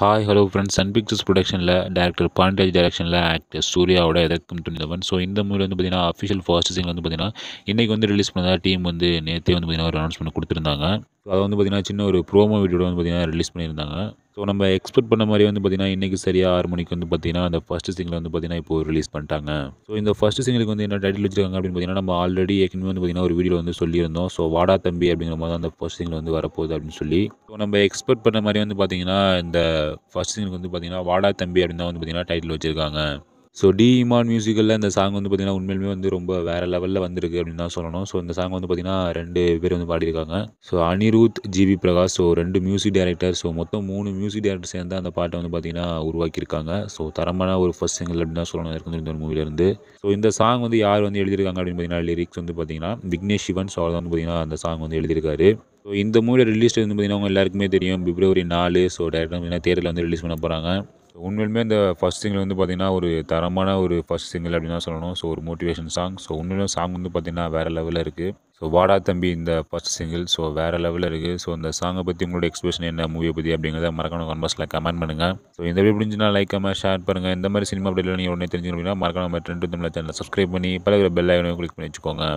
hi hello friends Sun pictures ப்ரொடக்ஷனில் director Pandiraj டேரக்ஷனில் actor சூர்யாவோட எதற்கும் துணிந்தவன் ஸோ இந்த மூவி வந்து பார்த்தீங்கன்னா அஃபிஷியல் ஃபர்ஸ்ட் சிங்கில் வந்து பார்த்தீங்கன்னா இன்றைக்கி வந்து ரிலீஸ் பண்ணதாக டீம் வந்து நேற்றே வந்து பார்த்தீங்கன்னா ஒரு அனௌன்ஸ்மெண்ட் கொடுத்துருந்தாங்க ஸோ அதை வந்து பார்த்திங்கன்னா சின்ன ஒரு ப்ரோமோ வீடியோட வந்து பார்த்திங்கன்னா ரிலீஸ் பண்ணியிருந்தாங்க ஸோ நம்ம எக்ஸ்பெக்ட் பண்ண மாதிரி வந்து பார்த்திங்கன்னா இன்றைக்கி சரியாக ஆறு மணிக்கு வந்து பார்த்திங்கன்னா அந்த ஃபஸ்ட்டு சிங்கிள் வந்து பார்த்திங்கன்னா இப்போ ரிலீஸ் பண்ணிட்டாங்க ஸோ இந்த ஃபஸ்ட்டு சிங்கிளுக்கு வந்து என்ன டைட்டில் வச்சிருக்காங்க அப்படின்னு பார்த்திங்கன்னா நம்ம ஆல்ரெடி ஏற்கனவே வந்து பார்த்திங்கன்னா ஒரு வீடியோ வந்து சொல்லியிருந்தோம் ஸோ வாடா தம்பி அப்படிங்கிற மாதிரி அந்த ஃபஸ்ட் சிங்கிள் வந்து வரப்போகுது அப்படின்னு சொல்லி ஸோ நம்ம எக்ஸ்பெக்ட் பண்ண மாதிரி வந்து பார்த்திங்கன்னா இந்த ஃபஸ்ட் சிங்கிளுக்கு வந்து பார்த்திங்கன்னா வாடா தம்பி அப்படின்னு தான் வந்து பார்த்திங்கன்னா டைட்டில் வச்சுருக்காங்க ஸோ டி இமான் மியூசிக்கலில் இந்த சாங் வந்து பார்த்திங்கன்னா உண்மையிலுமே வந்து ரொம்ப வேறு லெவலில் வந்திருக்கு அப்படின்னு தான் சொல்லணும் ஸோ இந்த சாங் வந்து பார்த்திங்கன்னா ரெண்டு பேர் வந்து பாடியிருக்காங்க ஸோ அனிருத் ஜிவி பிரகாஷ் ஸோ ரெண்டு மியூசிக் டைரக்டர் ஸோ மொத்தம் மூணு மியூசிக் டைரக்டர் சேர்ந்து அந்த பாட்டை வந்து பார்த்திங்கன்னா உருவாக்கியிருக்காங்க ஸோ தரமான ஒரு ஃபஸ்ட் சிங்கிள் அப்படின்னு தான் சொல்லணும் இருக்குது இந்த மூவிலேருந்து ஸோ இந்த சாங் வந்து யார் வந்து எழுதியிருக்காங்க அப்படின்னு பார்த்தீங்கன்னா லிரிக்ஸ் வந்து பார்த்தீங்கன்னா விக்னேஷ் சிவன் ஸோ அவர் வந்து பார்த்தீங்கன்னா அந்த சாங் வந்து எழுதியிருக்காரு ஸோ இந்த மூவியில் ரிலீஸ் வந்து பார்த்தீங்கன்னா அவங்க எல்லாருக்குமே தெரியும் பிப்ரவரி நாலு ஸோ டேரக்டர் பார்த்திங்கன்னா தேர்தலில் வந்து ரிலீஸ் பண்ண போகிறாங்க ஸோ உண்மையிலுமே இந்த ஃபஸ்ட் சிங்கில் வந்து பார்த்திங்கன்னா ஒரு தரமான ஒரு ஃபஸ்ட் சிங்கிள் அப்படின்னு தான் சொல்லணும் ஸோ ஒரு மோட்டிவேஷன் சாங் ஸோ உண்மையிலும் சாங் வந்து பார்த்திங்கன்னா வேறு லெவலில் இருக்குது ஸோ வாடா தம்பி இந்த ஃபஸ்ட் சிங்கிள் ஸோ வேறு லெவலில் இருக்குது ஸோ இந்த சாங்கை பற்றி உங்களோட எக்ஸ்பிரஷன் என்ன மூவியை பற்றி அப்படிங்கிறத மறக்கணும் கன்வர்ஸில் கமெண்ட் பண்ணுங்கள் ஸோ இந்த வீடியோ பிடிச்சினா லைக் கமெண்ட் ஷேர் பண்ணுங்கள் இந்த மாதிரி சினிமா அப்படிலாம் நீங்கள் உடனே தெரிஞ்சுக்கணும் அப்படின்னா மறக்கணும் ட்ரெண்ட் தமிழ் சேனலை சப்ஸ்கிரைப் பண்ணி பல பெல் ஐக்கனையும் கிளிக் பண்ணி வச்சுக்கோங்க